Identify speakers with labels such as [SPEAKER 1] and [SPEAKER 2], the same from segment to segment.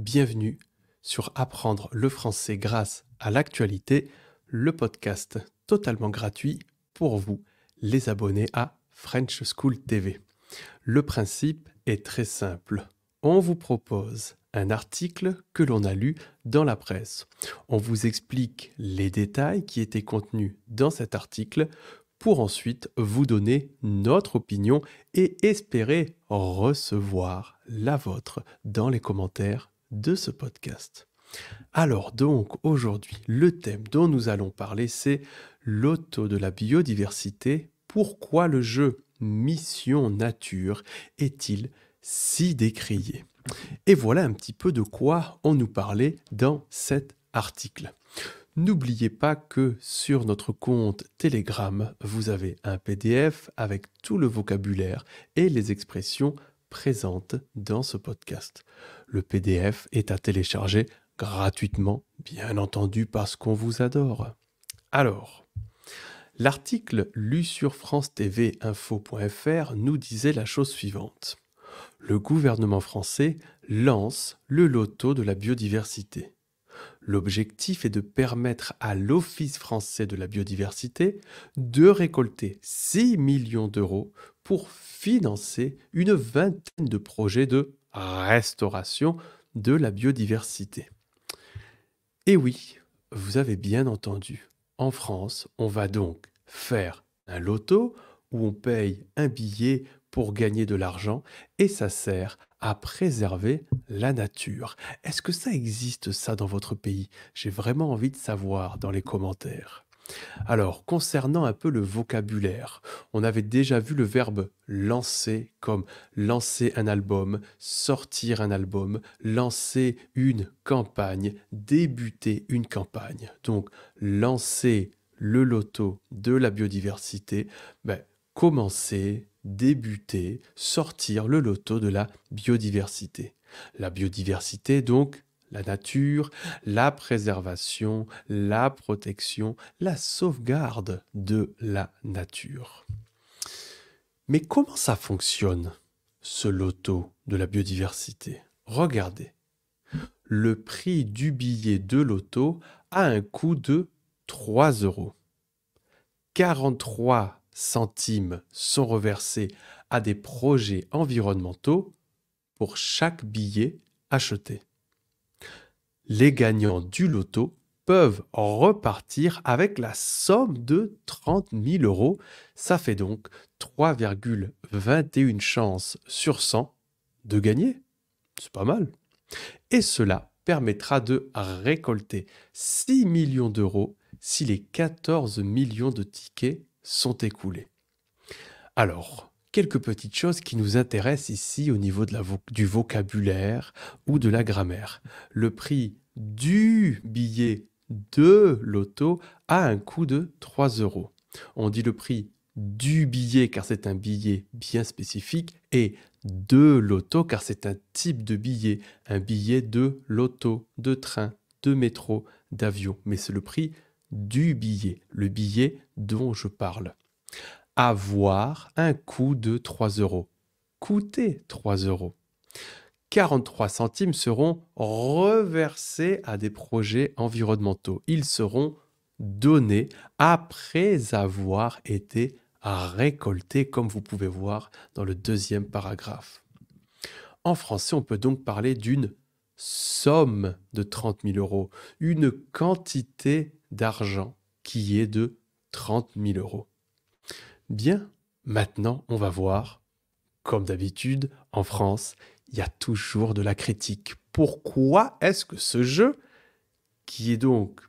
[SPEAKER 1] Bienvenue sur Apprendre le français grâce à l'actualité, le podcast totalement gratuit pour vous, les abonnés à French School TV. Le principe est très simple. On vous propose un article que l'on a lu dans la presse. On vous explique les détails qui étaient contenus dans cet article pour ensuite vous donner notre opinion et espérer recevoir la vôtre dans les commentaires de ce podcast. Alors donc aujourd'hui, le thème dont nous allons parler, c'est l'auto de la biodiversité. Pourquoi le jeu Mission Nature est-il si décrié Et voilà un petit peu de quoi on nous parlait dans cet article. N'oubliez pas que sur notre compte Telegram, vous avez un PDF avec tout le vocabulaire et les expressions présente dans ce podcast. Le PDF est à télécharger gratuitement, bien entendu parce qu'on vous adore. Alors, l'article lu sur France TV Info.fr nous disait la chose suivante. Le gouvernement français lance le loto de la biodiversité. L'objectif est de permettre à l'Office français de la biodiversité de récolter 6 millions d'euros pour financer une vingtaine de projets de restauration de la biodiversité. Et oui, vous avez bien entendu, en France, on va donc faire un loto où on paye un billet pour gagner de l'argent et ça sert à préserver la nature. Est-ce que ça existe ça dans votre pays J'ai vraiment envie de savoir dans les commentaires. Alors, concernant un peu le vocabulaire, on avait déjà vu le verbe lancer comme lancer un album, sortir un album, lancer une campagne, débuter une campagne. Donc, lancer le loto de la biodiversité, ben, commencer, débuter, sortir le loto de la biodiversité. La biodiversité, donc, la nature, la préservation, la protection, la sauvegarde de la nature. Mais comment ça fonctionne, ce loto de la biodiversité Regardez. Le prix du billet de loto a un coût de 3 euros. 43 centimes sont reversés à des projets environnementaux pour chaque billet acheté. Les gagnants du loto peuvent repartir avec la somme de 30 000 euros. Ça fait donc 3,21 chances sur 100 de gagner. C'est pas mal. Et cela permettra de récolter 6 millions d'euros si les 14 millions de tickets sont écoulés. Alors, quelques petites choses qui nous intéressent ici au niveau de la du vocabulaire ou de la grammaire. Le prix du billet de l'auto a un coût de 3 euros. On dit le prix du billet car c'est un billet bien spécifique et de l'auto car c'est un type de billet, un billet de l'auto, de train, de métro, d'avion, mais c'est le prix du billet, le billet dont je parle avoir un coût de 3 euros. Coûter 3 euros. 43 centimes seront reversés à des projets environnementaux. Ils seront donnés après avoir été récoltés, comme vous pouvez voir dans le deuxième paragraphe. En français, on peut donc parler d'une somme de 30 000 euros, une quantité d'argent qui est de 30 000 euros. Bien, maintenant on va voir, comme d'habitude en France, il y a toujours de la critique. Pourquoi est-ce que ce jeu, qui est donc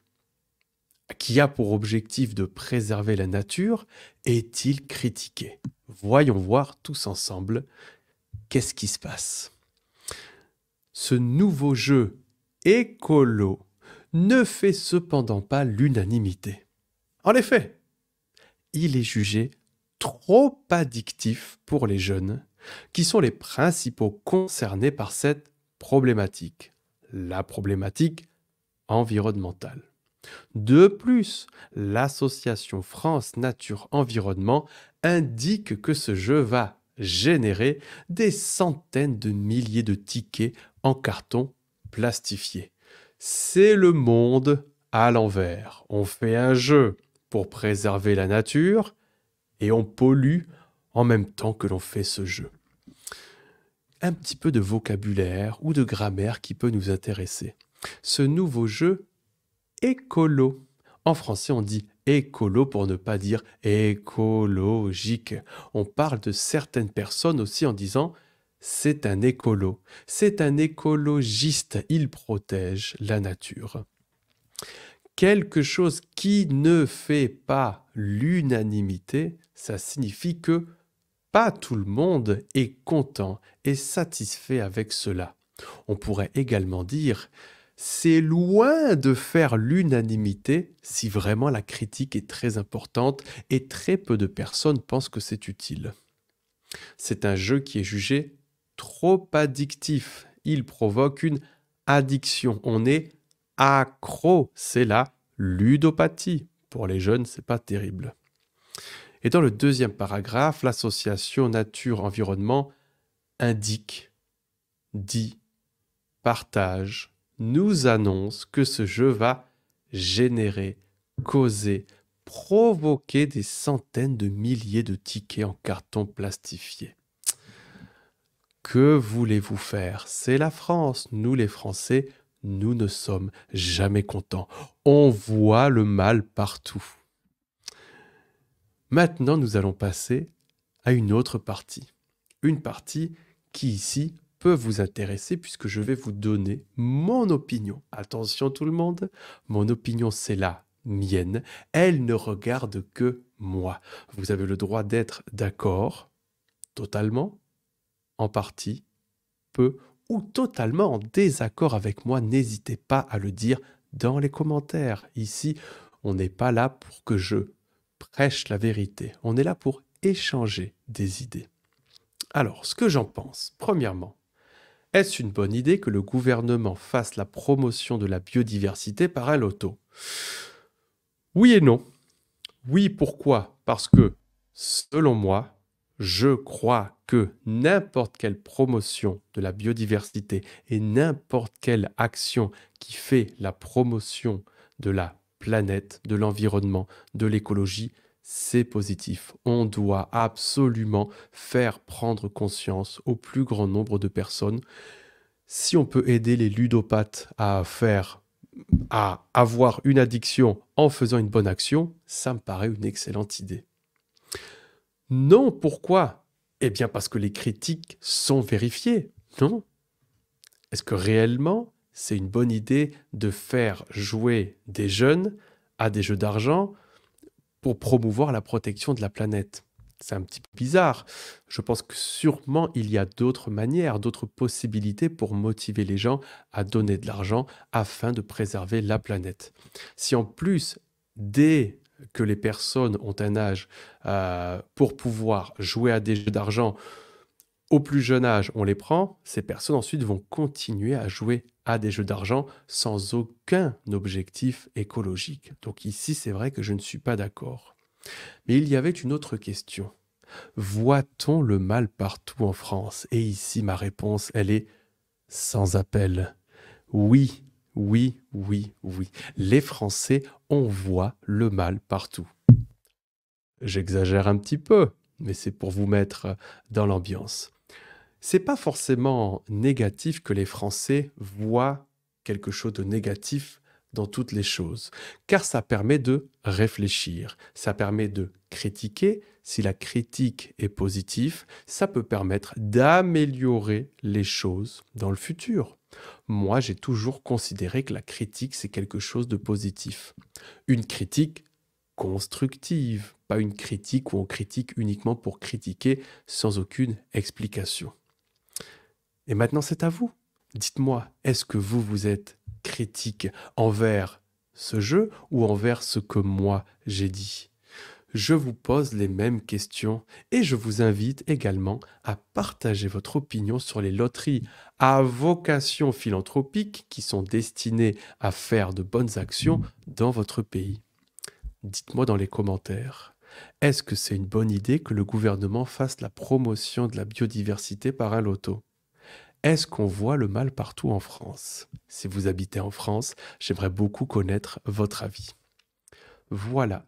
[SPEAKER 1] qui a pour objectif de préserver la nature, est-il critiqué Voyons voir tous ensemble qu'est-ce qui se passe. Ce nouveau jeu écolo ne fait cependant pas l'unanimité. En effet, il est jugé trop addictif pour les jeunes, qui sont les principaux concernés par cette problématique, la problématique environnementale. De plus, l'association France Nature Environnement indique que ce jeu va générer des centaines de milliers de tickets en carton plastifié. C'est le monde à l'envers. On fait un jeu pour préserver la nature et on pollue en même temps que l'on fait ce jeu. Un petit peu de vocabulaire ou de grammaire qui peut nous intéresser. Ce nouveau jeu écolo. En français, on dit écolo pour ne pas dire écologique. On parle de certaines personnes aussi en disant c'est un écolo, c'est un écologiste, il protège la nature quelque chose qui ne fait pas l'unanimité, ça signifie que pas tout le monde est content et satisfait avec cela. On pourrait également dire c'est loin de faire l'unanimité si vraiment la critique est très importante et très peu de personnes pensent que c'est utile. C'est un jeu qui est jugé trop addictif. Il provoque une addiction. On est accro, c'est la ludopathie. Pour les jeunes, c'est pas terrible. Et dans le deuxième paragraphe, l'association nature-environnement indique, dit, partage, nous annonce que ce jeu va générer, causer, provoquer des centaines de milliers de tickets en carton plastifié. Que voulez-vous faire C'est la France. Nous, les Français, nous ne sommes jamais contents. On voit le mal partout. Maintenant, nous allons passer à une autre partie. Une partie qui ici peut vous intéresser puisque je vais vous donner mon opinion. Attention tout le monde, mon opinion c'est la mienne. Elle ne regarde que moi. Vous avez le droit d'être d'accord, totalement, en partie, peu ou totalement en désaccord avec moi, n'hésitez pas à le dire dans les commentaires. Ici, on n'est pas là pour que je prêche la vérité, on est là pour échanger des idées. Alors, ce que j'en pense, premièrement, est-ce une bonne idée que le gouvernement fasse la promotion de la biodiversité par un loto Oui et non. Oui, pourquoi Parce que, selon moi, je crois que n'importe quelle promotion de la biodiversité et n'importe quelle action qui fait la promotion de la planète, de l'environnement, de l'écologie, c'est positif. On doit absolument faire prendre conscience au plus grand nombre de personnes. Si on peut aider les ludopathes à faire à avoir une addiction en faisant une bonne action, ça me paraît une excellente idée. Non, pourquoi Eh bien parce que les critiques sont vérifiées, non Est-ce que réellement c'est une bonne idée de faire jouer des jeunes à des jeux d'argent pour promouvoir la protection de la planète c'est un petit peu bizarre. Je pense que sûrement il y a d'autres manières, d'autres possibilités pour motiver les gens à donner de l'argent afin de préserver la planète. Si en plus, des que les personnes ont un âge euh, pour pouvoir jouer à des jeux d'argent, au plus jeune âge, on les prend, ces personnes ensuite vont continuer à jouer à des jeux d'argent sans aucun objectif écologique. Donc ici, c'est vrai que je ne suis pas d'accord. Mais il y avait une autre question. Voit-on le mal partout en France Et ici, ma réponse, elle est sans appel. Oui, oui, oui, oui. Les Français, on voit le mal partout. J'exagère un petit peu, mais c'est pour vous mettre dans l'ambiance. C'est pas forcément négatif que les Français voient quelque chose de négatif dans toutes les choses, car ça permet de réfléchir, ça permet de critiquer. Si la critique est positive, ça peut permettre d'améliorer les choses dans le futur. Moi, j'ai toujours considéré que la critique, c'est quelque chose de positif. Une critique constructive, pas une critique où on critique uniquement pour critiquer sans aucune explication. Et maintenant, c'est à vous. Dites-moi, est-ce que vous, vous êtes critique envers ce jeu ou envers ce que moi j'ai dit je vous pose les mêmes questions et je vous invite également à partager votre opinion sur les loteries à vocation philanthropique qui sont destinées à faire de bonnes actions dans votre pays. Dites-moi dans les commentaires. Est-ce que c'est une bonne idée que le gouvernement fasse la promotion de la biodiversité par un loto Est-ce qu'on voit le mal partout en France Si vous habitez en France, j'aimerais beaucoup connaître votre avis. Voilà,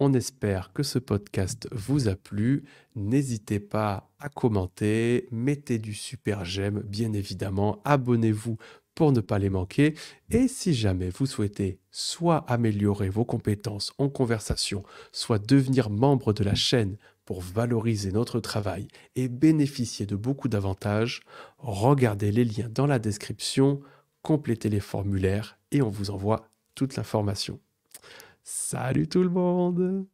[SPEAKER 1] on espère que ce podcast vous a plu. N'hésitez pas à commenter, mettez du super j'aime, bien évidemment, abonnez-vous pour ne pas les manquer. Et si jamais vous souhaitez soit améliorer vos compétences en conversation, soit devenir membre de la chaîne pour valoriser notre travail et bénéficier de beaucoup d'avantages, regardez les liens dans la description, complétez les formulaires et on vous envoie toute l'information. Salut tout le monde